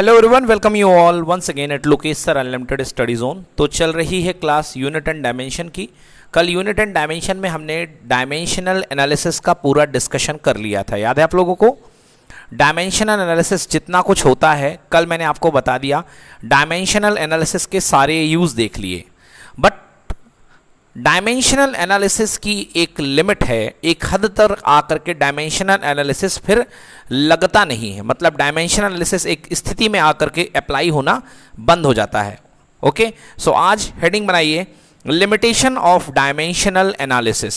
Hello everyone welcome you all once again at Lokesh sir unlimited study zone तो चल रही है क्लास यूनिट एंड डायमेंशन की कल यूनिट एंड डायमेंशन में हमने डायमेंशनल एनालिसिस का पूरा डिस्कशन कर लिया था याद है आप लोगों को डायमेंशनल एनालिसिस जितना कुछ होता है कल मैंने आपको बता दिया डायमेंशनल एनालिसिस के सारे यूज़ देख लिए बट डायमेंशनल एनालिसिस की एक लिमिट है एक हद तक आकर के डायमेंशनल एनालिसिस फिर लगता नहीं है मतलब डायमेंशनल एनालिसिस एक स्थिति में आकर के अप्लाई होना बंद हो जाता है ओके सो आज हेडिंग बनाइए limitation of dimensional analysis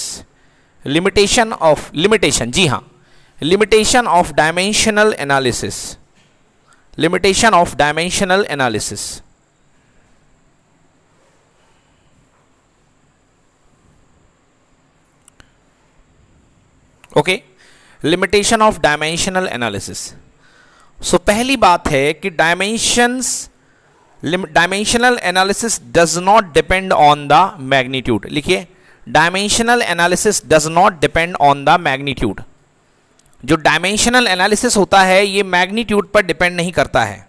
limitation of limitation जी हाँ limitation of dimensional analysis limitation of dimensional analysis okay limitation of dimensional analysis so पहली बात है कि dimensions dimensional analysis does not depend on the magnitude लिखिए dimensional analysis does not depend on the magnitude जो dimensional analysis होता है ये magnitude पर डिपेंड नहीं करता है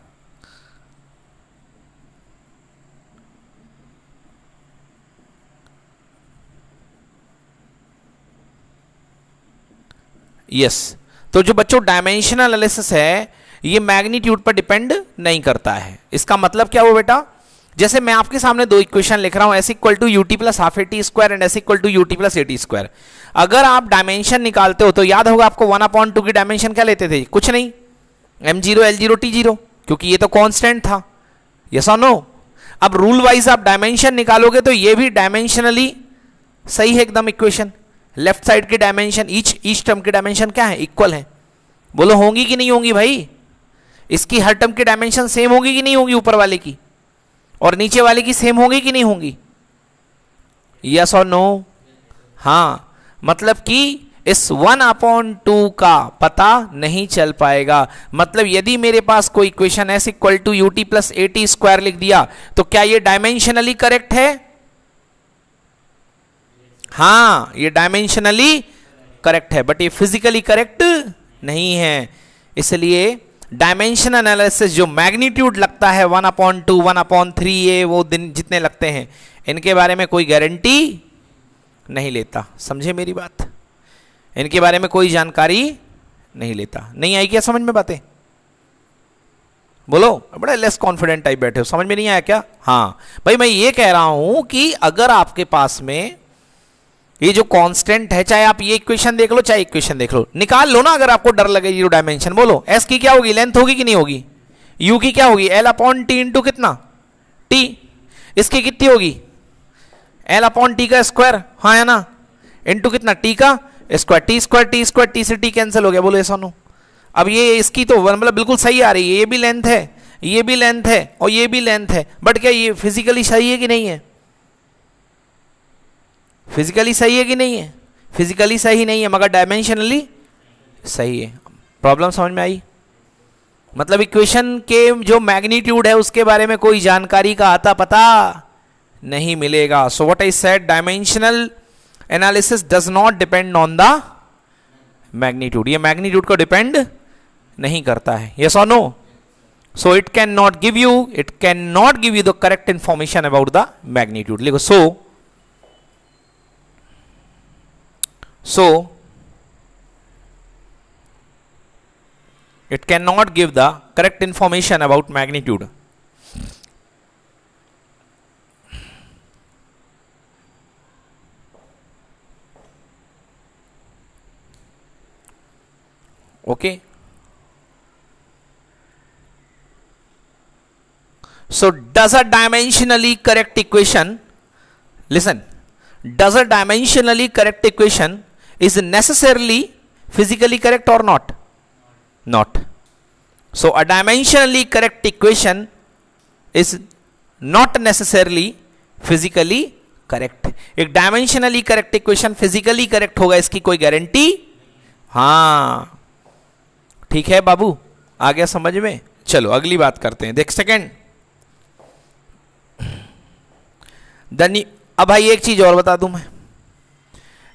यस तो जो बच्चों डायमेंशनल एनालिसिस है ये मैग्नीट्यूड पर डिपेंड नहीं करता है इसका मतलब क्या हुआ बेटा जैसे मैं आपके सामने दो इक्वेशन लिख रहा हूं S equal to U T plus half AT square and S equal to U T plus A T square अगर आप डायमेंशन निकालते हो तो याद होगा आपको वन अपॉइंट टू की डायमेंशन क्या लेते थे कुछ नहीं M zero L zero T zero क्योंकि ये तो कॉन्स्टेंट था यस और नो अब रूल वाइज आप डायमेंशन निकालोगे तो ये भी डायमेंशनली सही है एकदम इक्वेशन लेफ्ट साइड के डायमेंशन ईच ईच टर्म के डायमेंशन क्या है इक्वल है बोलो होंगी कि नहीं होंगी भाई इसकी हर टर्म के डायमेंशन सेम होगी कि नहीं होगी ऊपर वाले की और नीचे वाले की सेम होगी कि नहीं होगी यस और नो हाँ मतलब कि इस वन अपॉन टू का पता नहीं चल पाएगा मतलब यदि मेरे पास कोई equation S equal to U T plus A T square लिख दिया तो क्या ये डायमेंशनली करेक्ट है हाँ ये डायमेंशनली करेक्ट है बट ये फिजिकली करेक्ट नहीं है इसलिए डायमेंशन एनालिसिस जो मैग्नीट्यूड लगता है one point two one point three ये वो दिन जितने लगते हैं इनके बारे में कोई गारंटी नहीं लेता समझे मेरी बात इनके बारे में कोई जानकारी नहीं लेता नहीं आई क्या समझ में बातें बोलो बड़े लेस कॉन्फिडेंट टाइप बैठे हो समझ में नहीं आया क्या हाँ भाई मैं ये कह रहा हूं कि अगर आपके पास में ये जो कांस्टेंट है चाहे आप ये इक्वेशन देख लो चाहे इक्वेशन देख लो निकाल लो ना अगर आपको डर लगे जीरो डायमेंशन बोलो एस की क्या होगी लेंथ होगी कि नहीं होगी यू की क्या होगी एल अपॉन टी इंटू कितना टी इसकी कितनी होगी एल अपॉन टी का स्क्वायर हाँ है ना इंटू कितना टी का square T square T square T से टी कैंसिल हो गया बोलो ऐसा नो अब ये इसकी तो मतलब बिल्कुल सही आ रही है ये भी लेंथ है ये भी लेंथ है और ये भी लेंथ है बट क्या ये फिजिकली सही है कि नहीं है फिजिकली सही है कि नहीं है फिजिकली सही नहीं है मगर डायमेंशनली सही है प्रॉब्लम समझ में आई मतलब इक्वेशन के जो मैग्नीट्यूड है उसके बारे में कोई जानकारी का आता पता नहीं मिलेगा so what I said dimensional analysis does not depend on the magnitude ये मैग्नीट्यूड को डिपेंड नहीं करता है यस और no so it can not give you it can not give you the correct information about the magnitude लिखो so so, So, it cannot give the correct information about magnitude. Okay. So, does a dimensionally correct equation, listen, does a dimensionally correct equation is necessarily physically correct or not? Not. So a dimensionally correct equation is not necessarily physically correct एक dimensionally correct equation physically correct होगा इसकी कोई guarantee हाँ ठीक है बाबू आ गया समझ में चलो अगली बात करते हैं देख सेकेंड द अब भाई एक चीज और बता दूं मैं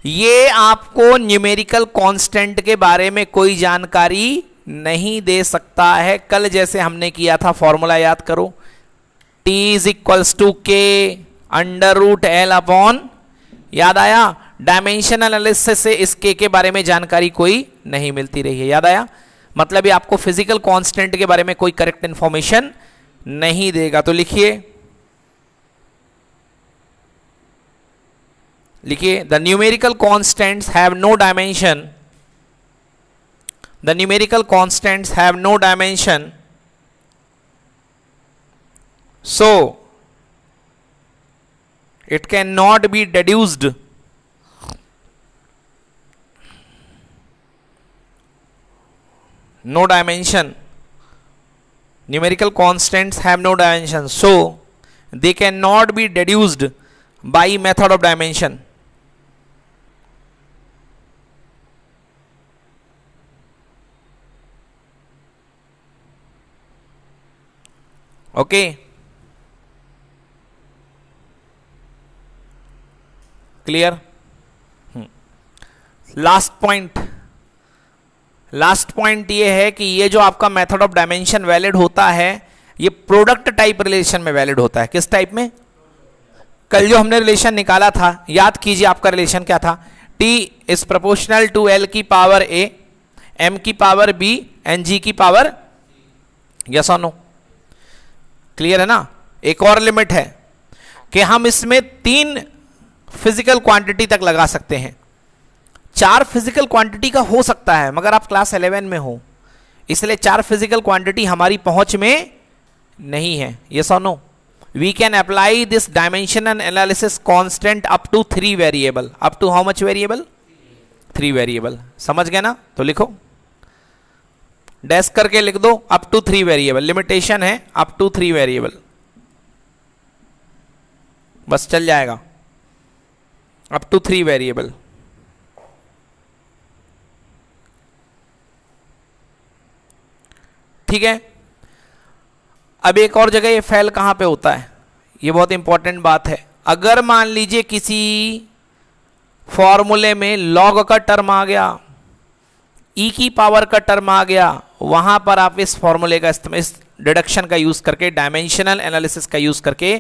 ये आपको न्यूमेरिकल कांस्टेंट के बारे में कोई जानकारी नहीं दे सकता है कल जैसे हमने किया था फॉर्मूला याद करो t is equals to K under root L upon याद आया डायमेंशन एनालिसिस से इसके के बारे में जानकारी कोई नहीं मिलती रही है याद आया मतलब ये आपको फिजिकल कांस्टेंट के बारे में कोई करेक्ट इंफॉर्मेशन नहीं देगा तो लिखिए लिखिए the numerical constants have no dimension the numerical constants have no dimension so it cannot be deduced no dimension numerical constants have no dimension so they cannot be deduced by method of dimension okay clear last point last point ये है कि ये जो आपका method of dimension valid होता है ये product type relation में वैलिड होता है किस टाइप में कल जो हमने रिलेशन निकाला था याद कीजिए आपका रिलेशन क्या था T is proportional to L की पावर ए एम की पावर बी एंड जी की पावर यस ऑनो क्लियर है ना एक और लिमिट है कि हम इसमें तीन फिजिकल क्वांटिटी तक लगा सकते हैं चार फिजिकल क्वांटिटी का हो सकता है मगर आप क्लास एलेवन में हो इसलिए चार फिजिकल क्वांटिटी हमारी पहुंच में नहीं है ये so no we can apply this dimension and analysis constant up to three variable up to how much variable three variable समझ गए ना तो लिखो डैश करके लिख दो up to three variable limitation है अप टू थ्री वेरिएबल बस चल जाएगा अप टू थ्री वेरिएबल ठीक है अब एक और जगह ये फैल कहां पे होता है ये बहुत इंपॉर्टेंट बात है अगर मान लीजिए किसी फॉर्मूले में लॉग का टर्म आ गया ई e की पावर का टर्म आ गया वहां पर आप इस फॉर्मूले का इस डिडक्शन का यूज करके डायमेंशनल एनालिसिस का यूज करके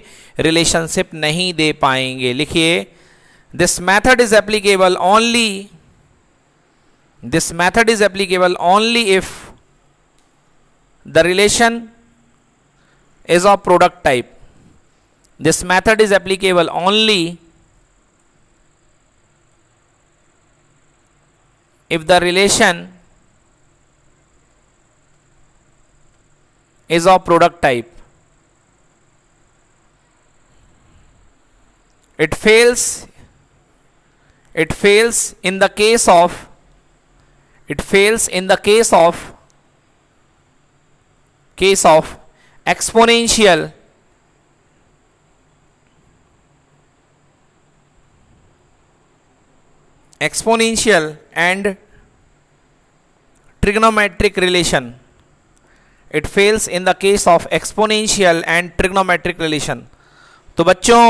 रिलेशनशिप नहीं दे पाएंगे लिखिए this method is applicable only this method is applicable only if the relation is of product type this method is applicable only if the relation is of product type it fails it fails in the case of it fails in the case of case of exponential exponential and trigonometric relation it fails in the case of exponential and trigonometric relation तो बच्चों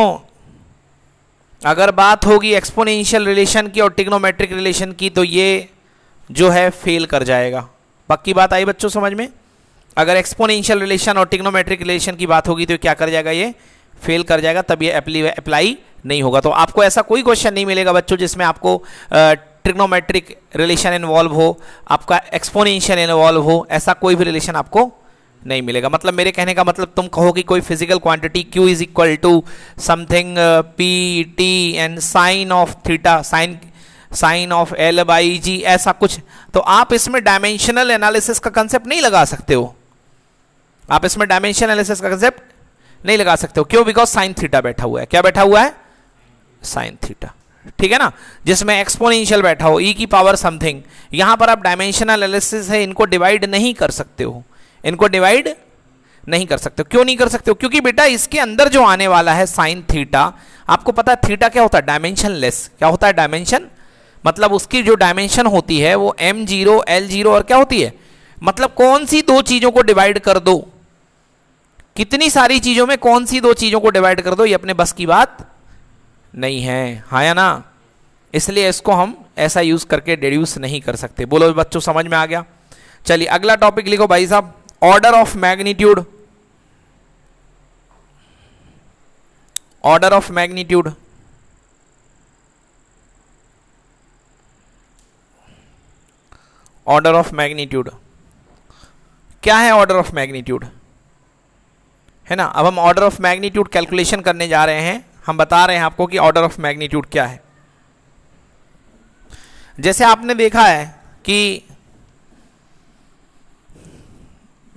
अगर बात होगी exponential relation की और trigonometric relation की तो ये जो है फेल कर जाएगा पक्की बात आई बच्चों समझ में अगर एक्सपोनेंशियल रिलेशन और टिग्नोमेट्रिक रिलेशन की बात होगी तो क्या कर जाएगा ये फेल कर जाएगा तब ये अप्लाई नहीं होगा तो आपको ऐसा कोई क्वेश्चन नहीं मिलेगा बच्चों जिसमें आपको ट्रिग्नोमेट्रिक रिलेशन इन्वॉल्व हो आपका एक्सपोनेंशियल इन्वॉल्व हो ऐसा कोई भी रिलेशन आपको नहीं मिलेगा मतलब मेरे कहने का मतलब तुम कहो कि कोई physical quantity Q is equal to something P T and sine of theta sine sine of L by G ऐसा कुछ तो आप इसमें डायमेंशनल एनालिसिस का कंसेप्ट नहीं लगा सकते हो आप इसमें डायमेंशनल एनालिसिस का कंसेप्ट नहीं लगा सकते हो क्यों बिकॉज साइन थीटा बैठा हुआ है क्या बैठा हुआ है साइन थीटा ठीक है ना जिसमें एक्सपोनेंशियल बैठा हो ई e की पावर समथिंग यहां पर आप डायमेंशनल एनालिसिस है इनको डिवाइड नहीं कर सकते हो इनको डिवाइड नहीं कर सकते क्यों नहीं कर सकते हो क्योंकि बेटा इसके अंदर जो आने वाला है साइन थीटा आपको पता है थीटा क्या होता है डायमेंशन लेस क्या होता है डायमेंशन मतलब उसकी जो डायमेंशन होती है वो एम जीरो एल जीरो और क्या होती है मतलब कौन सी दो चीजों को डिवाइड कर दो कितनी सारी चीज़ों में कौन सी दो चीज़ों को डिवाइड कर दो ये अपने बस की बात नहीं है हाँ या ना इसलिए इसको हम ऐसा यूज़ करके डिड्यूस नहीं कर सकते बोलो बच्चों समझ में आ गया चलिए अगला टॉपिक लिखो भाई साहब order of magnitude order of magnitude order of magnitude क्या है ऑर्डर ऑफ मैग्नीट्यूड है ना अब हम ऑर्डर ऑफ मैग्नीट्यूड कैलकुलेशन करने जा रहे हैं हम बता रहे हैं आपको कि ऑर्डर ऑफ मैग्नीट्यूड क्या है जैसे आपने देखा है कि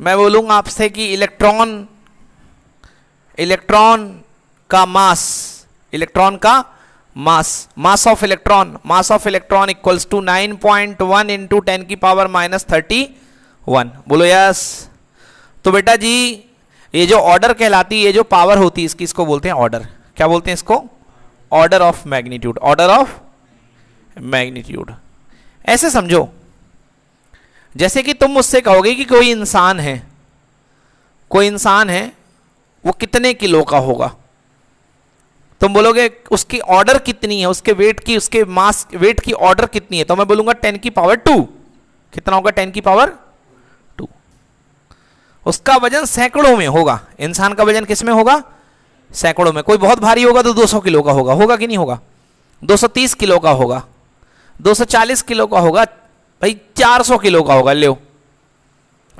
मैं बोलूंगा आपसे कि इलेक्ट्रॉन इलेक्ट्रॉन का मास इलेक्ट्रॉन का mass mass of electron mass of electron equals to nine point one into ten की पावर माइनस थर्टी वन बोलो यस तो बेटा जी ये जो ऑर्डर कहलाती है ये जो पावर होती है इसकी इसको बोलते हैं ऑर्डर क्या बोलते हैं इसको order of magnitude order of magnitude ऐसे समझो जैसे कि तुम मुझसे कहोगे कि कोई इंसान है कोई इंसान है वो कितने किलो का होगा तुम बोलोगे उसकी ऑर्डर कितनी है उसके वेट की उसके मास वेट की ऑर्डर कितनी है तो मैं बोलूंगा टेन की पावर टू कितना होगा टेन की पावर उसका वजन सैकड़ों में होगा इंसान का वजन किस में होगा सैकड़ों में कोई बहुत भारी होगा तो 200 किलो का होगा होगा कि नहीं होगा 230 किलो का होगा 240 किलो का होगा भाई 400 किलो का होगा ले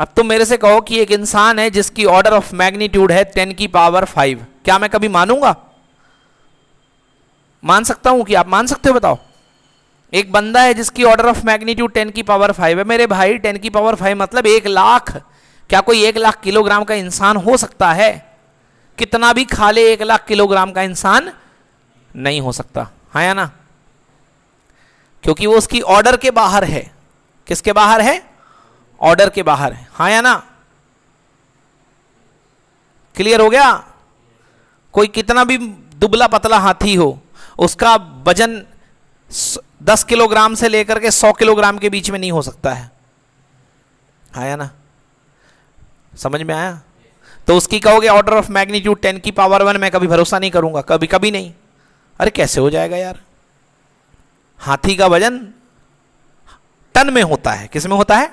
अब तुम मेरे से कहो कि एक इंसान है जिसकी ऑर्डर ऑफ मैग्नीट्यूड है 10 की पावर 5 क्या मैं कभी मानूंगा मान सकता हूं कि आप मान सकते हो बताओ एक बंदा है जिसकी ऑर्डर ऑफ मैग्नीट्यूड 10 की पावर 5 है मेरे भाई 10 की पावर 5 मतलब एक लाख क्या कोई एक लाख किलोग्राम का इंसान हो सकता है कितना भी खा ले एक लाख किलोग्राम का इंसान नहीं हो सकता हाँ या ना क्योंकि वो उसकी ऑर्डर के बाहर है किसके बाहर है ऑर्डर के बाहर है हाँ या ना क्लियर हो गया कोई कितना भी दुबला पतला हाथी हो उसका वजन दस किलोग्राम से लेकर के सौ किलोग्राम के बीच में नहीं हो सकता है हाँ या ना समझ में आया तो उसकी कहोगे ऑर्डर ऑफ मैग्नीट्यूड टेन की पावर वन मैं कभी भरोसा नहीं करूंगा कभी कभी नहीं अरे कैसे हो जाएगा यार हाथी का वजन टन में होता है किस में होता है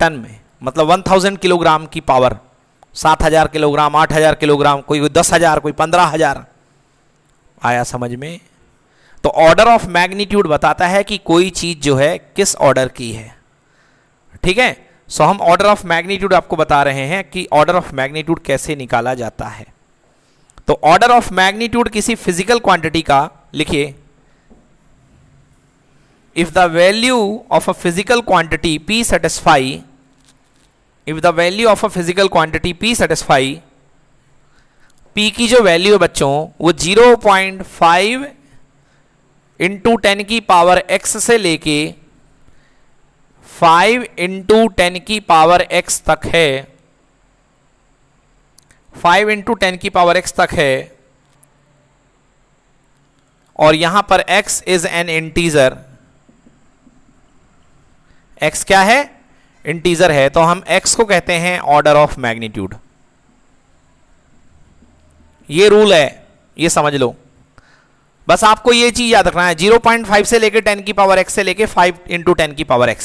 टन में मतलब वन थाउजेंड किलोग्राम की पावर सात हजार किलोग्राम आठ हजार किलोग्राम कोई दस हजार कोई पंद्रह हजार आया समझ में तो ऑर्डर ऑफ मैग्नीट्यूड बताता है कि कोई चीज जो है किस ऑर्डर की है ठीक है सो हम ऑर्डर ऑफ मैग्नीट्यूड आपको बता रहे हैं कि ऑर्डर ऑफ मैग्नीट्यूड कैसे निकाला जाता है तो ऑर्डर ऑफ मैग्नीट्यूड किसी फिजिकल क्वांटिटी का लिखिए if the value of a physical quantity P satisfy if the value of a physical quantity P satisfy P की जो वैल्यू है बच्चों वो 0.5 पॉइंट फाइव इंटू टेन की पावर एक्स से लेके फाइव इंटू टेन की पावर एक्स तक है फाइव इंटू टेन की पावर एक्स तक है और यहां पर X is an integer x क्या है इंटीजर है तो हम एक्स को कहते हैं ऑर्डर ऑफ मैग्नीट्यूड ये रूल है ये समझ लो बस आपको ये चीज याद रखना है 0.5 से लेकर 10 की पावर x से लेकर 5 इंटू टेन की पावर x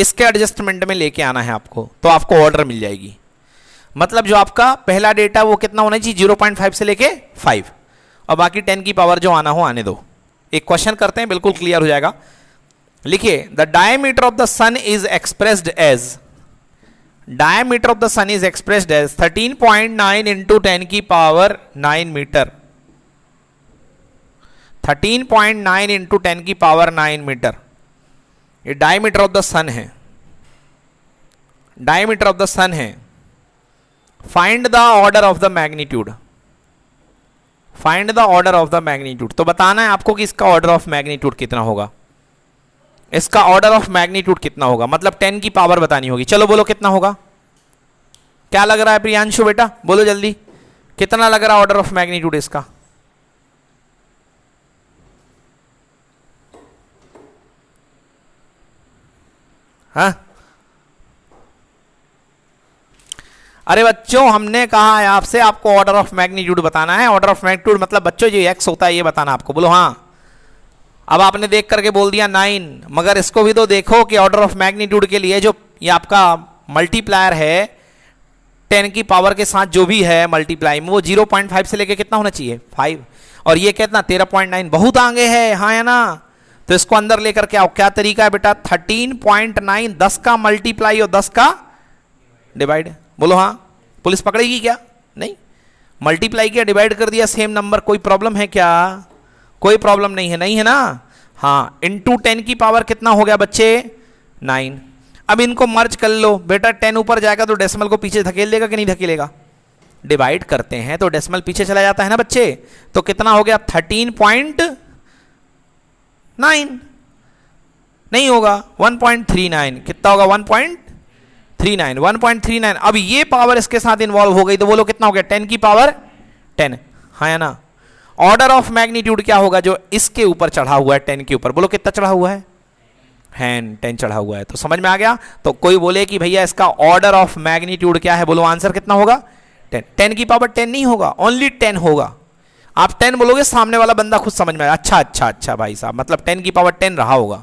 इसके एडजस्टमेंट में लेके आना है आपको तो आपको ऑर्डर मिल जाएगी मतलब जो आपका पहला डेटा वो कितना होना चाहिए जीरो पॉइंट फाइव से लेके फाइव और बाकी टेन की पावर जो आना हो आने दो एक क्वेश्चन करते हैं बिल्कुल क्लियर हो जाएगा लिखिए the diameter of the sun is expressed as diameter of the sun is expressed as 13.9 point nine into ten की power 9 metre 13.9 point nine into ten की पावर 9 मीटर ये डायमीटर ऑफ द सन है diameter of the sun है find the order of the magnitude find the order of the magnitude तो बताना है आपको कि इसका ऑर्डर ऑफ मैग्नीट्यूड कितना होगा इसका ऑर्डर ऑफ मैग्नीट्यूड कितना होगा मतलब टेन की पावर बतानी होगी चलो बोलो कितना होगा क्या लग रहा है प्रियांशु बेटा बोलो जल्दी कितना लग रहा है ऑर्डर ऑफ मैग्नीट्यूड इसका हा? अरे बच्चों हमने कहा है आपसे आपको ऑर्डर ऑफ मैग्नीट्यूड बताना है ऑर्डर ऑफ मैग्नीट्यूड मतलब बच्चों जो एक्स होता है ये बताना आपको बोलो हाँ अब आपने देख करके बोल दिया नाइन मगर इसको भी तो देखो कि ऑर्डर ऑफ मैग्नीट्यूड के लिए जो ये आपका मल्टीप्लायर है टेन की पावर के साथ जो भी है मल्टीप्लाई में वो जीरो पॉइंट फाइव से लेकर कितना होना चाहिए फाइव और ये कितना तेरह पॉइंट नाइन बहुत आगे है हाँ या ना तो इसको अंदर लेकर के आओ क्या तरीका है बेटा थर्टीन पॉइंट नाइन दस का मल्टीप्लाई और दस का डिवाइड बोलो हाँ पुलिस पकड़ेगी क्या नहीं मल्टीप्लाई किया डिवाइड कर दिया सेम नंबर कोई प्रॉब्लम है क्या कोई प्रॉब्लम नहीं है नहीं है ना हाँ इंटू टेन की पावर कितना हो गया बच्चे नाइन अब इनको मर्ज कर लो बेटा टेन ऊपर जाएगा तो डेसिमल को पीछे धकेल देगा कि नहीं धकेलेगा डिवाइड करते हैं तो डेसिमल पीछे चला जाता है ना बच्चे तो कितना हो गया थर्टीन पॉइंट नाइन नहीं होगा 1.39 कितना होगा 1.39 1.39 अब ये पावर इसके साथ इन्वॉल्व हो गई तो बोलो कितना हो गया 10 की पावर 10 हाँ या ना ऑर्डर ऑफ मैग्नीट्यूड क्या होगा जो इसके ऊपर चढ़ा हुआ है 10 के ऊपर बोलो कितना चढ़ा हुआ है हैंड टेन चढ़ा हुआ है तो समझ में आ गया तो कोई बोले कि भैया इसका ऑर्डर ऑफ मैग्नीट्यूड क्या है बोलो आंसर कितना होगा टेन टेन की पावर टेन नहीं होगा ओनली टेन होगा आप टेन बोलोगे सामने वाला बंदा खुद समझ में आया अच्छा अच्छा अच्छा भाई साहब मतलब टेन की पावर टेन रहा होगा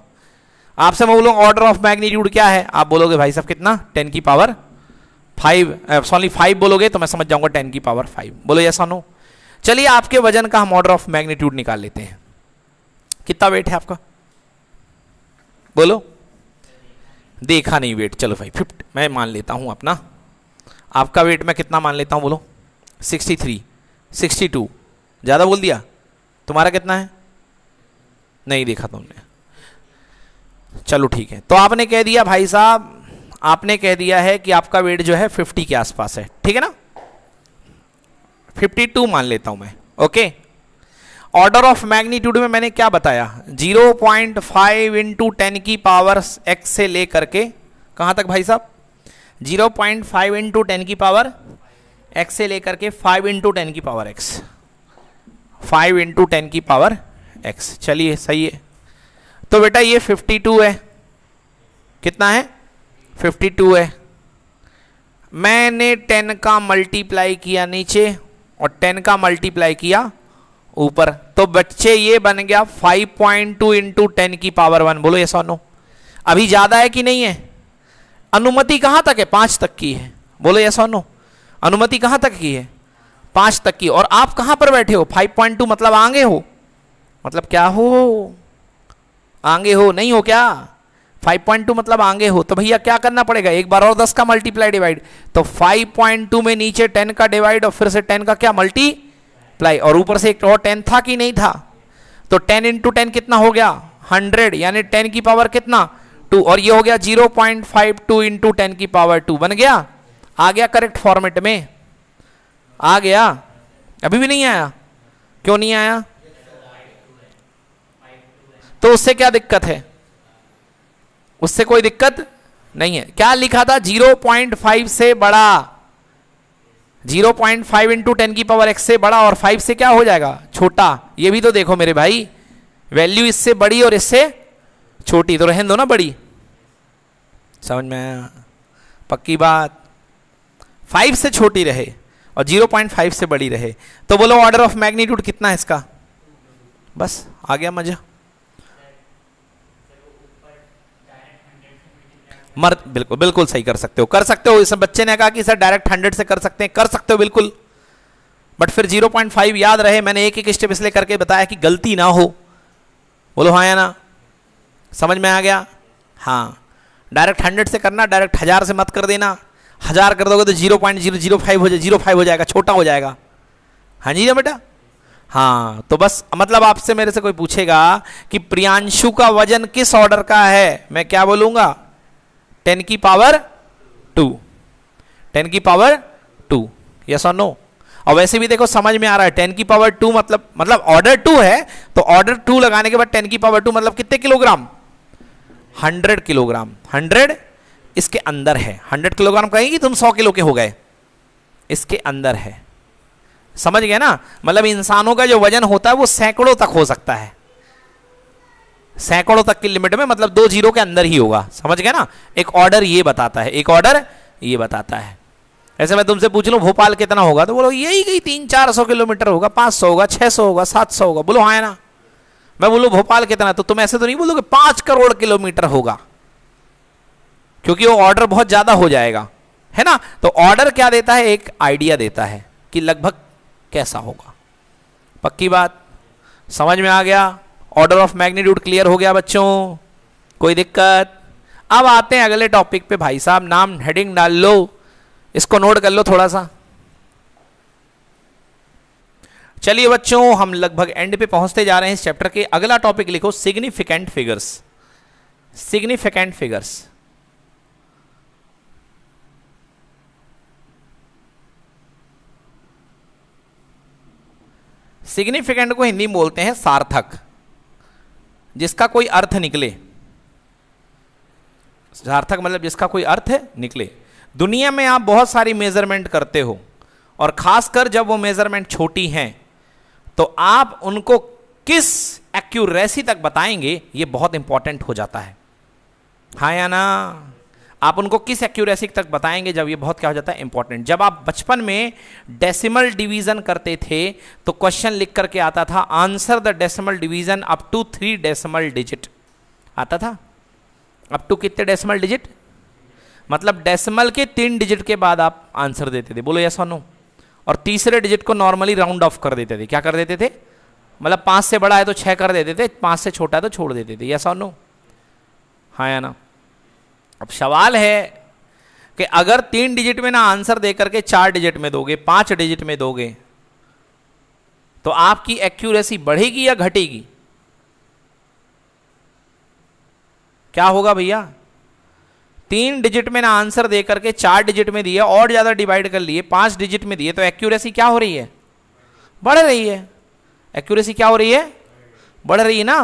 आपसे मैं बोलूँगा ऑर्डर ऑफ मैग्नीट्यूड क्या है आप बोलोगे भाई साहब कितना टेन की पावर फाइव सॉरी फाइव बोलोगे तो मैं समझ जाऊंगा टेन की पावर फाइव बोलो ऐसा नो चलिए आपके वजन का हम ऑर्डर ऑफ मैग्नीट्यूड निकाल लेते हैं कितना वेट है आपका बोलो देखा नहीं वेट चलो भाई फिफ्ट मैं मान लेता हूँ अपना आपका वेट मैं कितना मान लेता हूँ बोलो सिक्सटी थ्री सिक्सटी टू ज़्यादा बोल दिया तुम्हारा कितना है नहीं देखा तुमने चलो ठीक है तो आपने कह दिया भाई साहब आपने कह दिया है कि आपका वेट जो है फिफ्टी के आसपास है ठीक है ना फिफ्टी टू मान लेता हूं मैं ओके ऑर्डर ऑफ मैग्नीट्यूड में मैंने क्या बताया 0.5 पॉइंट फाइव इंटू टेन की पावर एक्स से लेकर के कहाँ तक भाई साहब 0.5 पॉइंट फाइव इंटू टेन की पावर एक्स से लेकर के 5 इंटू टेन की power X five into ten की पावर एक्स चलिए सही है तो बेटा ये फिफ्टी टू है कितना है फिफ्टी टू है मैंने टेन का मल्टीप्लाई किया नीचे और टेन का मल्टीप्लाई किया ऊपर तो बच्चे ये बन गया five point two into ten की पावर वन बोलो ये सोनो अभी ज़्यादा है कि नहीं है अनुमति कहाँ तक है पाँच तक की है बोलो ये सोनो अनुमति कहाँ तक की है पांच तक की और आप कहां पर बैठे हो फाइव पॉइंट टू मतलब आगे हो मतलब क्या हो आगे हो नहीं हो क्या टू मतलब आगे हो तो भैया क्या करना पड़ेगा एक बार और दस का मल्टीप्लाई डिवाइड तो टू में नीचे टेन का डिवाइड और फिर से टेन का क्या मल्टीप्लाई और ऊपर से एक और टेन था कि नहीं था तो टेन इंटू टेन कितना हो गया हंड्रेड यानी टेन की पावर कितना टू और ये हो गया zero point five two into ten की पावर टू बन गया आ गया करेक्ट फॉर्मेट में आ गया अभी भी नहीं आया क्यों नहीं आया तो उससे क्या दिक्कत है उससे कोई दिक्कत नहीं है क्या लिखा था 0.5 से बड़ा 0.5 पॉइंट फाइव इंटू टेन की पावर एक्स से बड़ा और 5 से क्या हो जाएगा छोटा ये भी तो देखो मेरे भाई वैल्यू इससे बड़ी और इससे छोटी तो रहन दो ना बड़ी समझ में आया पक्की बात 5 से छोटी रहे और 0.5 से बड़ी रहे तो बोलो ऑर्डर ऑफ मैग्नीट्यूड कितना है इसका बस आ गया मजा मर बिल्कुल बिल्कुल सही कर सकते हो कर सकते हो इस बच्चे ने कहा कि सर डायरेक्ट हंड्रेड से कर सकते हैं कर सकते हो बिल्कुल बट फिर 0.5 याद रहे मैंने एक एक स्टेप इसलिए करके बताया कि गलती ना हो बोलो हाँ या ना समझ में आ गया हाँ डायरेक्ट हंड्रेड से करना डायरेक्ट हजार से मत कर देना हज़ार कर दोगे तो zero point zero zero five हो जाए जीरो फाइव हो जाएगा छोटा हो जाएगा हाँ जी ना बेटा हाँ तो बस मतलब आपसे मेरे से कोई पूछेगा कि प्रियांशु का वजन किस ऑर्डर का है मैं क्या बोलूँगा टेन की पावर टू टेन की पावर टू यस और नो और वैसे भी देखो समझ में आ रहा है टेन की पावर टू मतलब मतलब ऑर्डर टू है तो ऑर्डर टू लगाने के बाद टेन की पावर टू मतलब कितने किलोग्राम हंड्रेड किलोग्राम हंड्रेड इसके अंदर है हंड्रेड किलोग्राम कहेंगे तुम सौ किलो के हो गए इसके अंदर है समझ गए ना मतलब इंसानों का जो वजन होता है वो सैकड़ों तक हो सकता है सैकड़ों तक की लिमिट में मतलब दो जीरो के अंदर ही होगा समझ गए ना एक ऑर्डर ये बताता है एक ऑर्डर ये बताता है ऐसे मैं तुमसे पूछ लू भोपाल कितना होगा तो बोलो यही कहीं तीन चार सौ किलोमीटर होगा पांच सौ होगा छह सौ होगा सात सौ होगा बोलो हाँ ना मैं बोलू भोपाल कितना तो तुम ऐसे तो नहीं बोलोगे पांच करोड़ किलोमीटर होगा क्योंकि वो ऑर्डर बहुत ज़्यादा हो जाएगा है ना तो ऑर्डर क्या देता है एक आइडिया देता है कि लगभग कैसा होगा पक्की बात समझ में आ गया ऑर्डर ऑफ मैग्नीट्यूड क्लियर हो गया बच्चों कोई दिक्कत अब आते हैं अगले टॉपिक पे भाई साहब नाम हेडिंग डाल लो इसको नोट कर लो थोड़ा सा चलिए बच्चों हम लगभग एंड पे पहुंचते जा रहे हैं इस चैप्टर के अगला टॉपिक लिखो significant figures significant figures significant को हिंदी में बोलते हैं सार्थक जिसका कोई अर्थ निकले सार्थक मतलब जिसका कोई अर्थ है निकले दुनिया में आप बहुत सारी मेजरमेंट करते हो और खासकर जब वो मेजरमेंट छोटी हैं तो आप उनको किस एक्यूरेसी तक बताएंगे ये बहुत इंपॉर्टेंट हो जाता है हाँ या ना आप उनको किस एक्यूरेसी तक बताएंगे जब ये बहुत क्या हो जाता है इंपॉर्टेंट जब आप बचपन में डेसिमल डिवीजन करते थे तो क्वेश्चन लिख करके आता था answer the decimal division up to three decimal digit आता था अप टू कितने डेसिमल डिजिट मतलब डेसिमल के तीन डिजिट के बाद आप आंसर देते थे बोलो यस और नो और तीसरे डिजिट को नॉर्मली राउंड ऑफ कर देते थे क्या कर देते थे मतलब पांच से बड़ा है तो छह कर देते थे पांच से छोटा है तो छोड़ देते थे यस और नो हाँ या ना अब सवाल है कि अगर तीन डिजिट में ना आंसर दे करके चार डिजिट में दोगे पांच डिजिट में दोगे तो आपकी एक्यूरेसी बढ़ेगी या घटेगी क्या होगा भैया तीन डिजिट में ना आंसर दे करके चार डिजिट में दिए और ज़्यादा डिवाइड कर लिए पांच डिजिट में दिए तो एक्यूरेसी क्या हो रही है बढ़ रही है एक्यूरेसी क्या हो रही है बढ़ रही है ना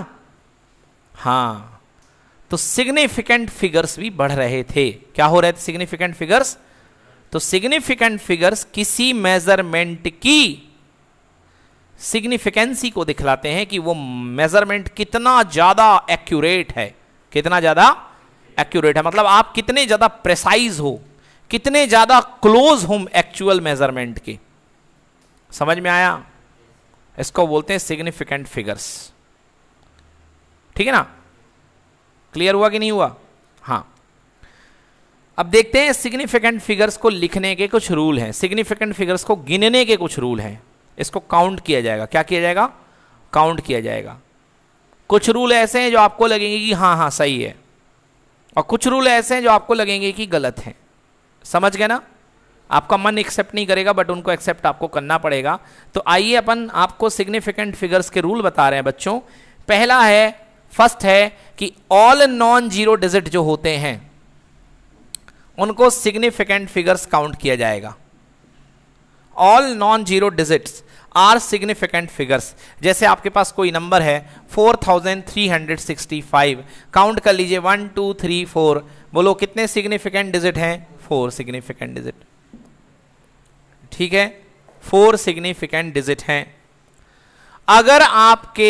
हाँ तो सिग्निफिकेंट फिगर्स भी बढ़ रहे थे क्या हो रहे थे सिग्निफिकेंट फिगर्स तो सिग्निफिकेंट फिगर्स किसी मेजरमेंट की सिग्निफिकेंसी को दिखलाते हैं कि वो मेजरमेंट कितना ज़्यादा एक्यूरेट है कितना ज़्यादा एक्यूरेट है मतलब आप कितने ज़्यादा प्रेसाइज हो कितने ज़्यादा क्लोज हो एक्चुअल मेजरमेंट के समझ में आया इसको बोलते हैं सिग्निफिकेंट फिगर्स ठीक है ना क्लियर हुआ कि नहीं हुआ हाँ अब देखते हैं सिग्निफिकेंट फिगर्स को लिखने के कुछ रूल हैं सिग्निफिकेंट फिगर्स को गिनने के कुछ रूल हैं इसको काउंट किया जाएगा क्या किया जाएगा काउंट किया जाएगा कुछ रूल ऐसे हैं जो आपको लगेंगे कि हाँ हाँ सही है और कुछ रूल ऐसे हैं जो आपको लगेंगे कि गलत हैं समझ गए ना आपका मन एक्सेप्ट नहीं करेगा बट उनको एक्सेप्ट आपको करना पड़ेगा तो आइए अपन आपको सिग्निफिकेंट फिगर्स के रूल बता रहे हैं बच्चों पहला है फर्स्ट है कि ऑल नॉन जीरो डिजिट जो होते हैं उनको सिग्निफिकेंट फिगर्स काउंट किया जाएगा all non zero digits are significant figures जैसे आपके पास कोई नंबर है 4365 काउंट कर लीजिए वन टू थ्री फोर बोलो कितने सिग्निफिकेंट डिजिट हैं फोर सिग्निफिकेंट डिजिट ठीक है फोर सिग्निफिकेंट डिजिट हैं अगर आपके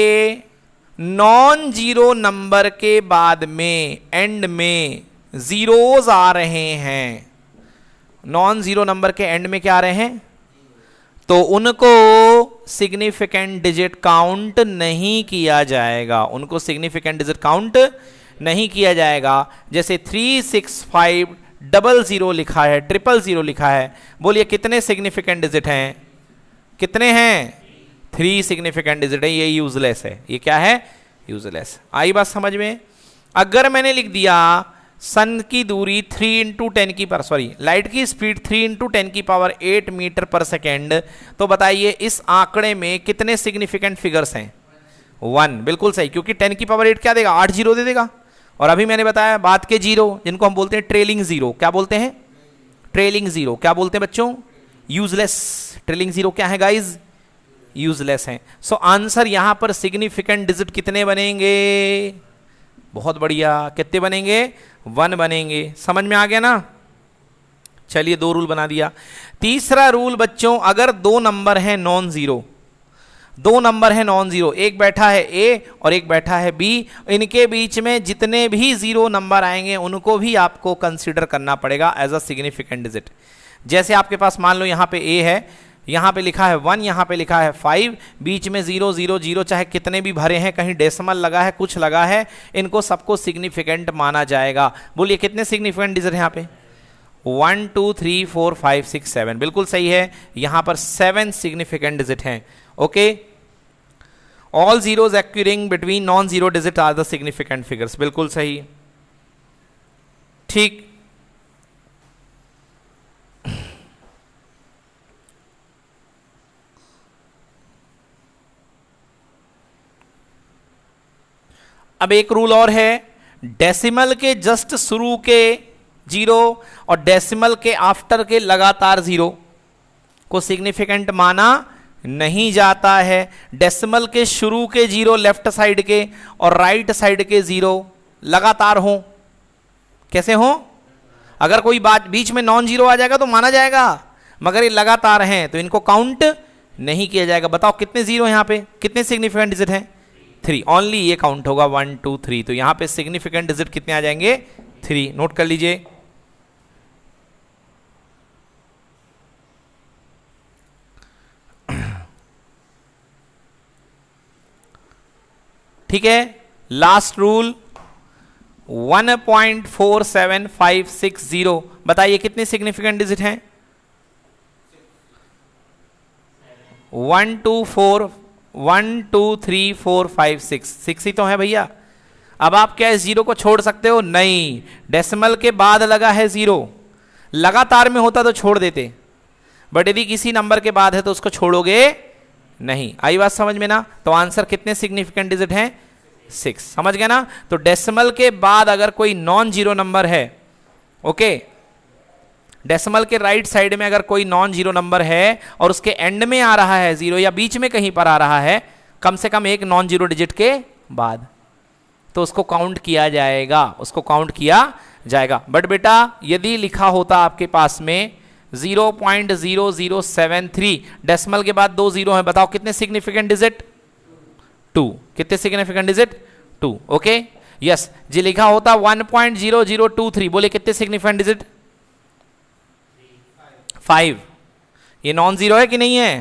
नॉन जीरो नंबर के बाद में एंड में ज़ीरोज़ आ रहे हैं नॉन ज़ीरो नंबर के एंड में क्या आ रहे हैं तो उनको सिग्निफिकेंट डिजिट काउंट नहीं किया जाएगा उनको सिग्निफिकेंट डिजिट काउंट नहीं किया जाएगा जैसे three six five double zero लिखा है ट्रिपल ज़ीरो लिखा है बोलिए कितने सिग्निफिकेंट डिजिट हैं कितने हैं थ्री सिग्निफिकेंट डिजिट है ये यूजलेस है ये क्या है यूजलेस आई बात समझ में अगर मैंने लिख दिया सन की दूरी थ्री इंटू टेन की पर सॉरी लाइट की स्पीड थ्री इंटू टेन की power eight metre per second तो बताइए इस आंकड़े में कितने सिग्निफिकेंट फिगर्स हैं वन बिल्कुल सही क्योंकि टेन की पावर एट क्या देगा आठ जीरो दे देगा और अभी मैंने बताया बाद के जीरो जिनको हम बोलते हैं ट्रेलिंग जीरो क्या बोलते हैं ट्रेलिंग जीरो क्या बोलते हैं बच्चों यूजलेस ट्रेलिंग जीरो क्या है गाइज यूजलेस हैं सो आंसर यहां पर सिग्निफिकेंट डिजिट कितने बनेंगे बहुत बढ़िया कितने बनेंगे वन बनेंगे समझ में आ गया ना चलिए दो रूल बना दिया तीसरा रूल बच्चों अगर दो नंबर हैं नॉन ज़ीरो दो नंबर हैं नॉन ज़ीरो एक बैठा है ए और एक बैठा है बी इनके बीच में जितने भी ज़ीरो नंबर आएंगे उनको भी आपको कंसिडर करना पड़ेगा एज अ सिग्निफिकेंट डिजिट जैसे आपके पास मान लो यहां पे ए है यहाँ पे लिखा है वन यहाँ पे लिखा है फाइव बीच में ज़ीरो ज़ीरो ज़ीरो चाहे कितने भी भरे हैं कहीं डेसिमल लगा है कुछ लगा है इनको सबको सिग्निफिकेंट माना जाएगा बोलिए कितने सिग्निफिकेंट डिजिट हैं यहाँ पे one two three four five six seven बिल्कुल सही है यहाँ पर सेवन सिग्निफिकेंट डिजिट हैं okay all zeros occurring between non zero digit are the significant figures बिल्कुल सही ठीक अब एक रूल और है डेसिमल के जस्ट शुरू के जीरो और डेसिमल के आफ्टर के लगातार जीरो को सिग्निफिकेंट माना नहीं जाता है डेसिमल के शुरू के जीरो लेफ्ट साइड के और राइट साइड के जीरो लगातार हों कैसे हों अगर कोई बात बीच में नॉन जीरो आ जाएगा तो माना जाएगा मगर ये लगातार हैं तो इनको काउंट नहीं किया जाएगा बताओ कितने जीरो यहाँ पे कितने सिग्निफिकेंट डिजिट हैं थ्री ओनली ये काउंट होगा वन टू थ्री तो यहां पे सिग्निफिकेंट डिजिट कितने आ जाएंगे थ्री नोट कर लीजिए ठीक है लास्ट रूल 1.47560 बताइए कितने सिग्निफिकेंट डिजिट हैं one two four one two three four five six six ही तो है भैया अब आप क्या इस जीरो को छोड़ सकते हो नहीं डेसिमल के बाद लगा है जीरो लगातार में होता तो छोड़ देते बट यदि किसी नंबर के बाद है तो उसको छोड़ोगे नहीं आई बात समझ में ना तो आंसर कितने सिग्निफिकेंट डिजिट हैं सिक्स समझ गए ना तो डेसिमल के बाद अगर कोई नॉन जीरो नंबर है ओके डेसिमल के राइट साइड में अगर कोई नॉन जीरो नंबर है और उसके एंड में आ रहा है जीरो या बीच में कहीं पर आ रहा है कम से कम एक नॉन जीरो डिजिट के बाद तो उसको काउंट किया जाएगा उसको काउंट किया जाएगा बट बेटा यदि लिखा होता आपके पास में 0.0073 डेसिमल के बाद दो जीरो हैं बताओ कितने सिग्निफिकेंट डिजिट टू कितने significant digit two okay yes जी लिखा होता 1.0023 बोले कितने सिग्निफिकेंट डिजिट फाइव ये नॉन जीरो है कि नहीं है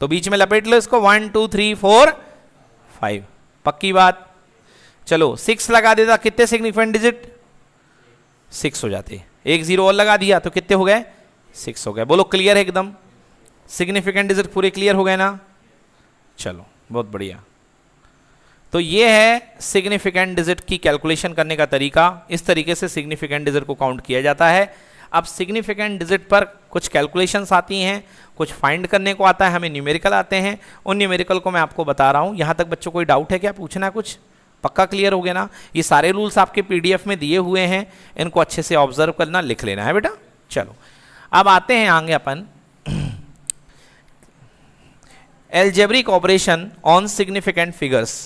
तो बीच में लपेट लो इसको one two three four five पक्की बात चलो सिक्स लगा देता कितने सिग्निफिकेंट डिजिट सिक्स हो जाते एक जीरो और लगा दिया तो कितने हो गए सिक्स हो गए बोलो क्लियर है एकदम सिग्निफिकेंट डिजिट पूरे क्लियर हो गए ना चलो बहुत बढ़िया तो ये है सिग्निफिकेंट डिजिट की कैलकुलेशन करने का तरीका इस तरीके से सिग्निफिकेंट डिजिट को काउंट किया जाता है अब सिग्निफिकेंट डिजिट पर कुछ कैलकुलेशंस आती हैं कुछ फाइंड करने को आता है हमें न्यूमेरिकल आते हैं उन न्यूमेरिकल को मैं आपको बता रहा हूँ यहाँ तक बच्चों कोई डाउट है क्या पूछना कुछ पक्का क्लियर हो गया ना ये सारे रूल्स आपके पीडीएफ में दिए हुए हैं इनको अच्छे से ऑब्जर्व करना लिख लेना है बेटा चलो अब आते हैं आगे अपन algebraic operation on significant figures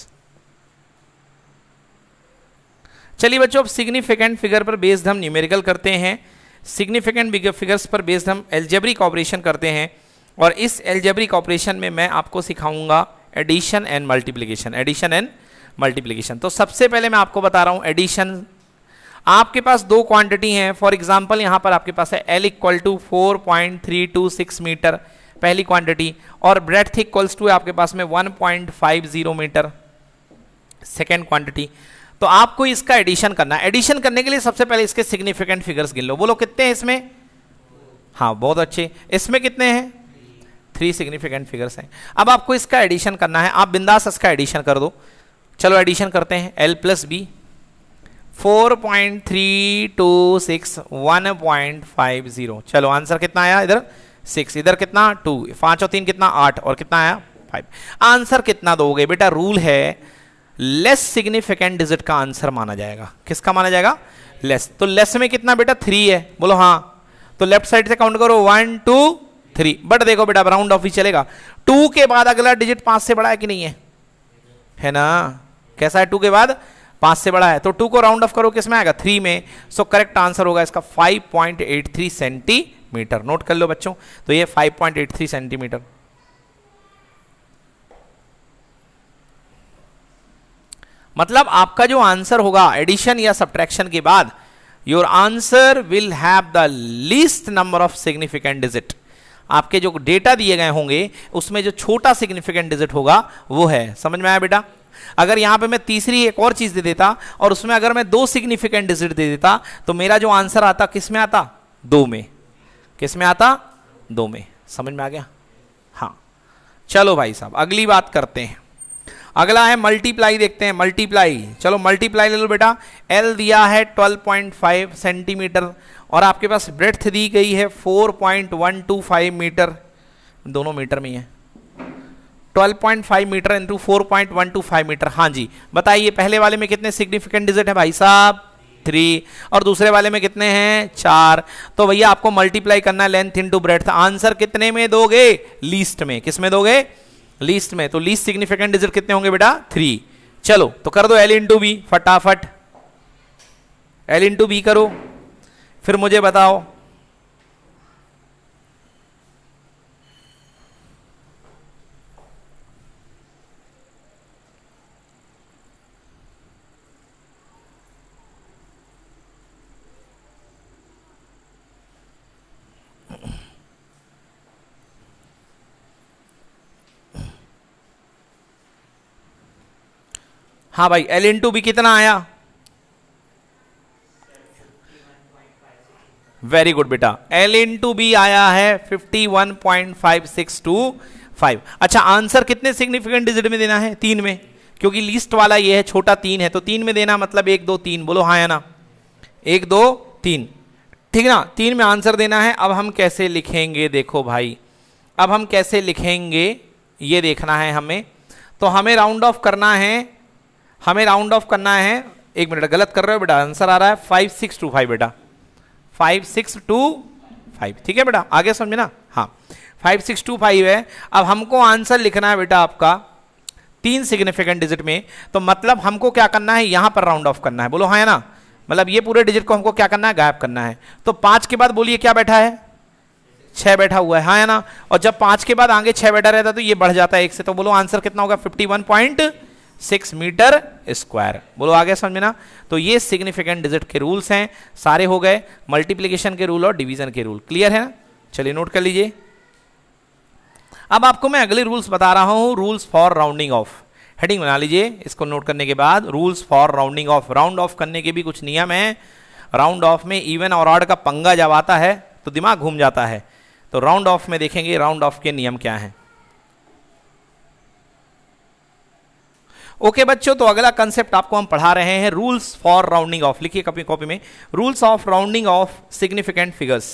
चलिए बच्चों अब सिग्निफिकेंट फिगर पर बेस्ड हम न्यूमेरिकल करते हैं सिग्निफिकेंट फिगर्स पर बेस्ड हम एल्जेब्रिक ऑपरेशन करते हैं और इस एल्जेब्रिक ऑपरेशन में मैं आपको सिखाऊंगा addition and multiplication addition and multiplication तो सबसे पहले मैं आपको बता रहा हूँ एडिशन आपके पास दो क्वांटिटी हैं फॉर एग्जाम्पल यहाँ पर आपके पास है L equal to four point three two six metre पहली क्वांटिटी और ब्रेथ इक्वल्स टू आपके पास में one point five zero metre second quantity तो आपको इसका एडिशन करना है एडिशन करने के लिए सबसे पहले इसके सिग्निफिकेंट फिगर्स गिन लो बोलो कितने हैं इसमें हाँ बहुत अच्छे इसमें कितने हैं थ्री सिग्निफिकेंट फिगर्स हैं अब आपको इसका एडिशन करना है आप बिंदास इसका एडिशन कर दो चलो एडिशन करते हैं L plus B four point three two six one point five zero चलो आंसर कितना आया इधर सिक्स इधर कितना टू पाँच और तीन कितना आठ और कितना आया फाइव आंसर कितना दोगे बेटा रूल है लेस सिग्निफिकेंट डिजिट का आंसर माना जाएगा किसका माना जाएगा लेस तो लेस में कितना बेटा थ्री है बोलो हाँ तो लेफ्ट साइड से काउंट करो वन टू थ्री बट देखो बेटा राउंड ऑफ ही चलेगा टू के बाद अगला डिजिट पांच से बड़ा है कि नहीं है है ना कैसा है टू के बाद पांच से बड़ा है तो टू को राउंड ऑफ करो किसमें आएगा थ्री में सो करेक्ट आंसर होगा इसका 5.83 सेंटीमीटर नोट कर लो बच्चों तो ये 5.83 सेंटीमीटर मतलब आपका जो आंसर होगा एडिशन या सब्ट्रैक्शन के बाद your answer will have the least number of significant digit आपके जो डेटा दिए गए होंगे उसमें जो छोटा सिग्निफिकेंट डिजिट होगा वो है समझ में आया बेटा अगर यहां पे मैं तीसरी एक और चीज दे देता और उसमें अगर मैं दो सिग्निफिकेंट डिजिट दे देता तो मेरा जो आंसर आता किस में आता दो में किस में आता दो में समझ में आ गया हाँ चलो भाई साहब अगली बात करते हैं अगला है मल्टीप्लाई देखते हैं मल्टीप्लाई चलो मल्टीप्लाई ले लो बेटा एल दिया है 12.5 सेंटीमीटर और आपके पास ब्रेथ दी गई है 4.125 मीटर दोनों मीटर में ही है 12.5 मीटर इंटू फोर मीटर हाँ जी बताइए पहले वाले में कितने सिग्निफिकेंट डिजिट है भाई साहब थ्री और दूसरे वाले में कितने हैं चार तो भैया आपको मल्टीप्लाई करना है लेंथ इंटू ब्रेथ आंसर कितने में दोगे लीस्ट में किस में दोगे लीस्ट में तो लीस्ट सिग्निफिकेंट डिजिट कितने होंगे बेटा थ्री चलो तो कर दो एल इंटू बी फटाफट एल इंटू बी करो फिर मुझे बताओ हाँ भाई एल इन टू भी कितना आया वेरी गुड बेटा एल इन टू बी आया है fifty one point five six two five अच्छा आंसर कितने सिग्निफिकेंट डिजिट में देना है तीन में क्योंकि लिस्ट वाला ये है छोटा तीन है तो तीन में देना मतलब एक दो तीन बोलो हाँ या ना एक दो तीन ठीक ना तीन में आंसर देना है अब हम कैसे लिखेंगे देखो भाई अब हम कैसे लिखेंगे ये देखना है हमें तो हमें राउंड ऑफ करना है हमें राउंड ऑफ करना है एक मिनट गलत कर रहे हो बेटा आंसर आ रहा है फाइव सिक्स टू फाइव बेटा फाइव सिक्स टू फाइव ठीक है बेटा आगे समझे ना हाँ फाइव सिक्स टू फाइव है अब हमको आंसर लिखना है बेटा आपका तीन सिग्निफिकेंट डिजिट में तो मतलब हमको क्या करना है यहां पर राउंड ऑफ करना है बोलो हाँ है ना मतलब ये पूरे डिजिट को हमको क्या करना है गायब करना है तो पांच के बाद बोलिए क्या बैठा है छह बैठा हुआ है हाँ है ना और जब पांच के बाद आगे छह बैठा रहता है तो ये बढ़ जाता है एक से तो बोलो आंसर कितना होगा fifty one point six metre square बोलो आगे समझ में ना तो ये सिग्निफिकेंट डिजिट के रूल्स हैं सारे हो गए मल्टीप्लीकेशन के रूल और डिवीजन के रूल क्लियर है ना चलिए नोट कर लीजिए अब आपको मैं अगले रूल्स बता रहा हूं rules for rounding off heading बना लीजिए इसको नोट करने के बाद rules for rounding off round off करने के भी कुछ नियम हैं राउंड ऑफ में इवन और ऑड का पंगा जब आता है तो दिमाग घूम जाता है तो राउंड ऑफ में देखेंगे राउंड ऑफ के नियम क्या हैं ओके बच्चों तो अगला कंसेप्ट आपको हम पढ़ा रहे हैं रूल्स फॉर राउंडिंग ऑफ लिखिए कॉपी कॉपी में rules of rounding off significant figures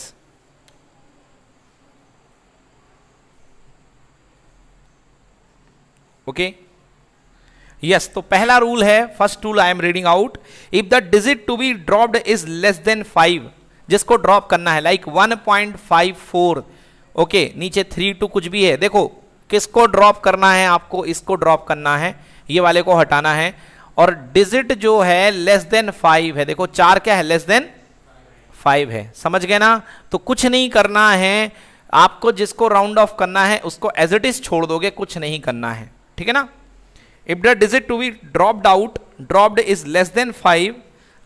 okay yes तो पहला रूल है first rule I am reading out if the digit to be dropped is less than five जिसको drop करना है like one point five four okay नीचे three two कुछ भी है देखो किसको ड्रॉप करना है आपको इसको ड्रॉप करना है ये वाले को हटाना है और डिजिट जो है लेस देन फाइव है देखो चार क्या है लेस देन फाइव है समझ गए ना तो कुछ नहीं करना है आपको जिसको राउंड ऑफ करना है उसको एज इट इज छोड़ दोगे कुछ नहीं करना है ठीक है ना if the digit to be dropped out dropped is less than five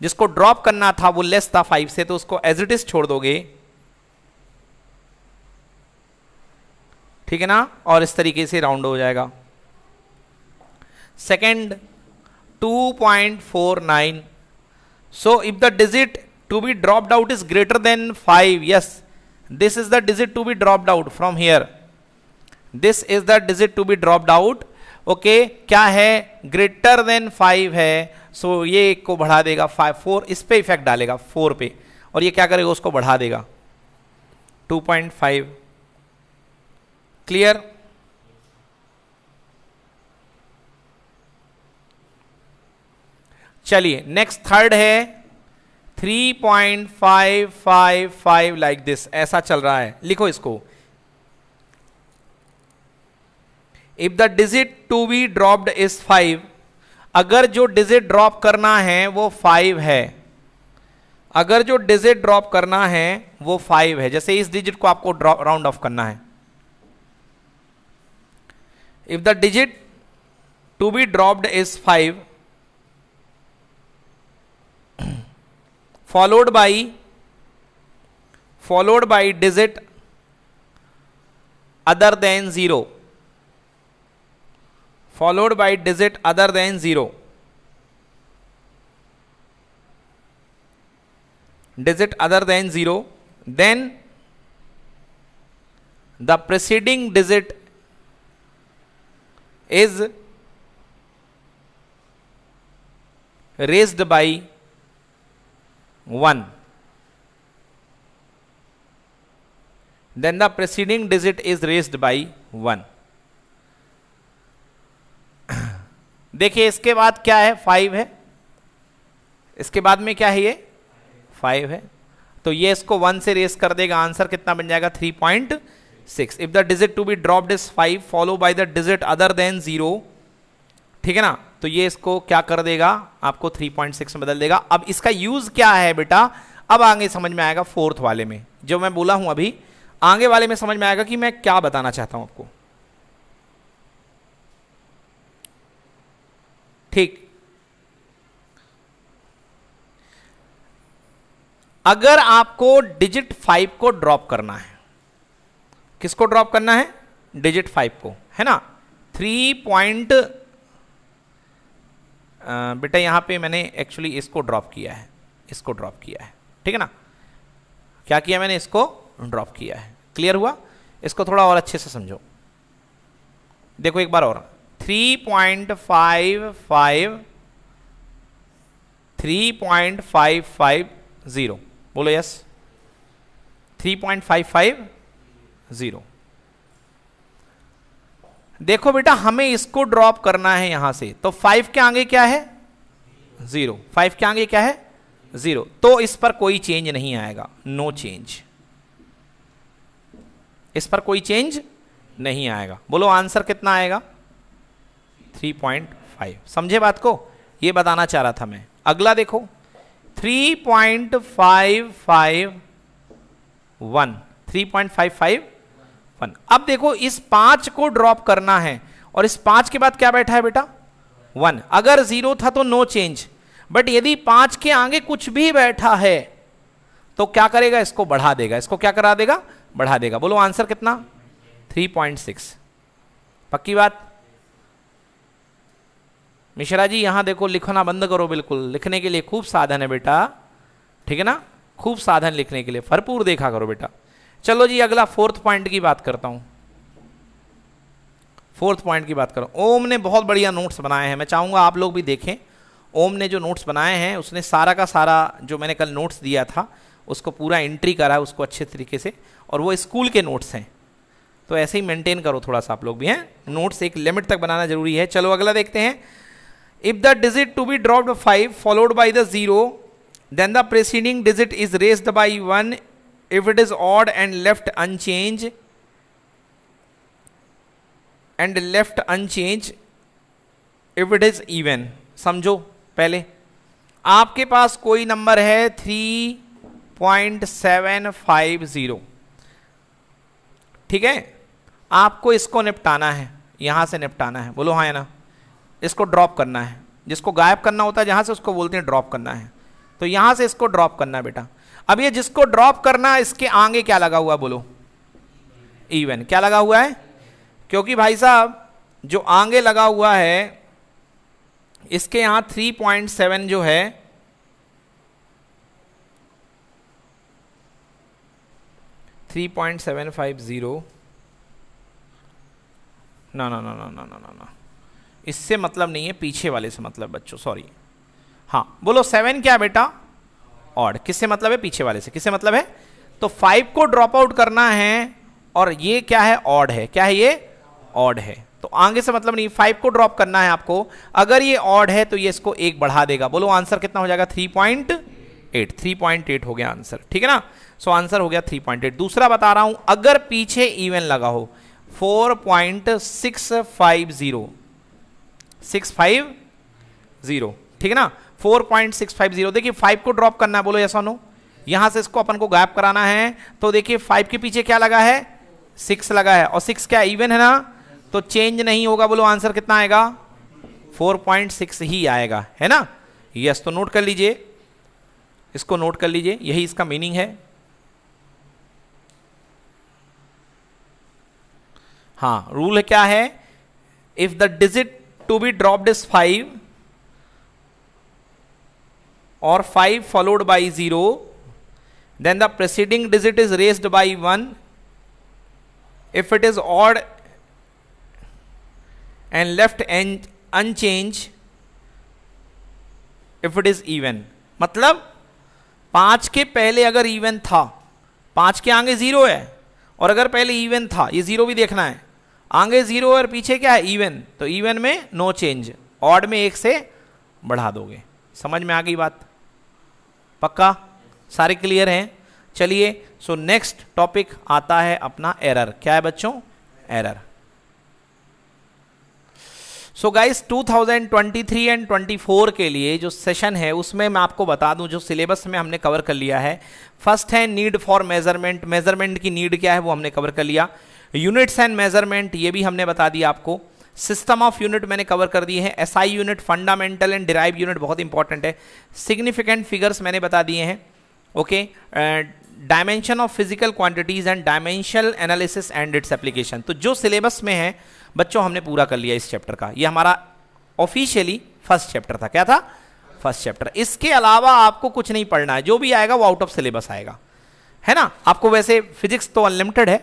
जिसको ड्रॉप करना था वो लेस था फाइव से तो उसको एज इट इज छोड़ दोगे ठीक है ना और इस तरीके से राउंड हो जाएगा second 2.49 so if the digit to be dropped out is greater than 5 yes this is the digit to be dropped out from here this is the digit to be dropped out okay okay, क्या है greater than five है सो so ये एक को बढ़ा देगा five four इस पे इफेक्ट डालेगा फोर पे और ये क्या करेगा उसको बढ़ा देगा 2.5 क्लियर चलिए नेक्स्ट थर्ड है 3.555 लाइक दिस ऐसा चल रहा है लिखो इसको if the digit to be dropped is five अगर जो डिजिट ड्रॉप करना है वो फाइव है अगर जो डिजिट ड्रॉप करना है वो फाइव है जैसे इस डिजिट को आपको ड्रॉप राउंड ऑफ करना है if the digit to be dropped is five followed by followed by digit other than 0 followed by digit other than 0 digit other than 0 then the preceding digit is raised by one then the preceding digit is raised by one देखिए इसके बाद क्या है five है इसके बाद में क्या है ये फाइव है तो ये इसको वन से रेस कर देगा आंसर कितना बन जाएगा three point six if the digit to be dropped is five follow by the digit other than zero ठीक है ना तो ये इसको क्या कर देगा आपको 3.6 में बदल देगा अब इसका यूज़ क्या है बेटा अब आगे समझ में आएगा फोर्थ वाले में जो मैं बोला हूं अभी आगे वाले में समझ में आएगा कि मैं क्या बताना चाहता हूं आपको ठीक अगर आपको डिजिट फाइव को ड्रॉप करना है किसको ड्रॉप करना है डिजिट फाइव को है ना थ्री पॉइंट बेटा यहाँ पे मैंने एक्चुअली इसको ड्रॉप किया है इसको ड्रॉप किया है ठीक है ना क्या किया मैंने इसको ड्रॉप किया है क्लियर हुआ इसको थोड़ा और अच्छे से समझो देखो एक बार और 3.55 3.550 बोलो यस 3.550 देखो बेटा हमें इसको ड्रॉप करना है यहां से तो फाइव के आगे क्या है जीरो फाइव के आगे क्या है जीरो तो इस पर कोई चेंज नहीं आएगा नो चेंज इस पर कोई चेंज नहीं आएगा बोलो आंसर कितना आएगा 3.5 समझे बात को यह बताना चाह रहा था मैं अगला देखो 3.551 3.551 वन अब देखो इस पांच को ड्रॉप करना है और इस पांच के बाद क्या बैठा है बेटा वन अगर जीरो था तो नो चेंज बट यदि पांच के आगे कुछ भी बैठा है तो क्या करेगा इसको बढ़ा देगा इसको क्या करा देगा बढ़ा देगा बोलो आंसर कितना 3.6 पक्की बात मिश्रा जी यहां देखो लिखना बंद करो बिल्कुल लिखने के लिए खूब साधन है बेटा ठीक है ना खूब साधन लिखने के लिए भरपूर देखा करो बेटा चलो जी अगला फोर्थ पॉइंट की बात करता हूं फोर्थ पॉइंट की बात करो ओम ने बहुत बढ़िया नोट्स बनाए हैं मैं चाहूंगा आप लोग भी देखें ओम ने जो नोट्स बनाए हैं उसने सारा का सारा जो मैंने कल नोट्स दिया था उसको पूरा एंट्री करा है उसको अच्छे तरीके से और वो स्कूल के नोट्स हैं तो ऐसे ही मेंटेन करो थोड़ा सा आप लोग भी हैं नोट्स एक लिमिट तक बनाना जरूरी है चलो अगला देखते हैं if the digit to be dropped five followed by the zero then the preceding digit is raised by one if it is odd and left unchanged and left unchanged if it is even समझो पहले आपके पास कोई number है three point seven five zero ठीक है आपको इसको निपटाना है यहाँ से निपटाना है बोलो हाँ या ना इसको ड्रॉप करना है जिसको गायब करना होता है जहां से उसको बोलते हैं ड्रॉप करना है तो यहां से इसको ड्रॉप करना है बेटा अब ये जिसको ड्रॉप करना इसके आगे क्या लगा हुआ बोलो इवन क्या लगा हुआ है क्योंकि भाई साहब जो आगे लगा हुआ है इसके पॉइंट 3.7 जो है three point seven five zero ना ना ना ना ना ना ना ना इससे मतलब नहीं है पीछे वाले से मतलब बच्चों सॉरी हाँ बोलो सेवन क्या बेटा ऑड किससे मतलब है पीछे वाले से किससे मतलब है तो फाइव को ड्रॉप आउट करना है और ये क्या है ऑड है क्या है ये ऑड है तो आगे से मतलब नहीं फाइव को ड्रॉप करना है आपको अगर ये ऑड है तो ये इसको एक बढ़ा देगा बोलो आंसर कितना हो जाएगा three point eight three point eight हो गया आंसर ठीक है ना सो आंसर हो गया थ्री पॉइंट एट दूसरा बता रहा हूं अगर पीछे इवन लगा हो four point six five zero six five zero ठीक है ना 4.650 देखिए 5 को ड्रॉप करना है बोलो ऐसा नो यहां से इसको अपन को गैप कराना है तो देखिए 5 के पीछे क्या लगा है 6 लगा है और 6 क्या इवन है ना तो चेंज नहीं होगा बोलो आंसर कितना आएगा 4.6 ही आएगा है ना यस तो नोट कर लीजिए इसको नोट कर लीजिए यही इसका मीनिंग है हाँ रूल क्या है if the digit to be dropped is five और five followed by zero then the preceding digit is raised by one if it is odd and left and unchanged if it is even मतलब पाँच के पहले अगर even था पाँच के आगे ज़ीरो है और अगर पहले इवन था ये ज़ीरो भी देखना है आगे ज़ीरो और पीछे क्या है इवन तो इवन में नो चेंज ऑड में एक से बढ़ा दोगे समझ में आ गई बात पक्का सारे क्लियर हैं चलिए सो नेक्स्ट टॉपिक आता है अपना एरर क्या है बच्चों एरर सो गाइस 2023 एंड 24 के लिए जो सेशन है उसमें मैं आपको बता दूं जो सिलेबस में हमने कवर कर लिया है फर्स्ट है नीड फॉर मेजरमेंट मेजरमेंट की नीड क्या है वो हमने कवर कर लिया यूनिट्स एंड मेजरमेंट ये भी हमने बता दिया आपको सिस्टम ऑफ यूनिट मैंने कवर कर दिए हैं SI unit fundamental and derive unit बहुत इंपॉर्टेंट है सिग्निफिकेंट फिगर्स मैंने बता दिए हैं okay dimension of physical quantities and dimensional analysis and its application तो जो सिलेबस में है बच्चों हमने पूरा कर लिया इस चैप्टर का ये हमारा ऑफिशियली फर्स्ट चैप्टर था क्या था फर्स्ट चैप्टर इसके अलावा आपको कुछ नहीं पढ़ना है जो भी आएगा वो आउट ऑफ सिलेबस आएगा है ना आपको वैसे फिजिक्स तो अनलिमिटेड है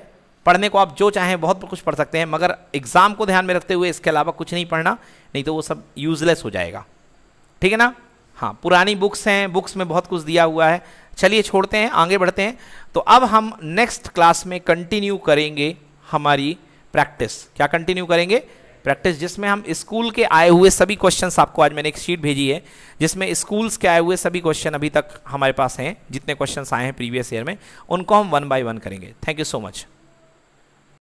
पढ़ने को आप जो चाहें बहुत कुछ पढ़ सकते हैं मगर एग्ज़ाम को ध्यान में रखते हुए इसके अलावा कुछ नहीं पढ़ना नहीं तो वो सब यूजलेस हो जाएगा ठीक है ना हाँ पुरानी बुक्स हैं बुक्स में बहुत कुछ दिया हुआ है चलिए छोड़ते हैं आगे बढ़ते हैं तो अब हम नेक्स्ट क्लास में कंटिन्यू करेंगे हमारी प्रैक्टिस क्या कंटिन्यू करेंगे प्रैक्टिस जिसमें हम स्कूल के आए हुए सभी क्वेश्चन आपको आज मैंने एक शीट भेजी है जिसमें स्कूल्स के आए हुए सभी क्वेश्चन अभी तक हमारे पास हैं जितने क्वेश्चन आए हैं प्रीवियस ईयर में उनको हम वन बाय वन करेंगे थैंक यू सो मच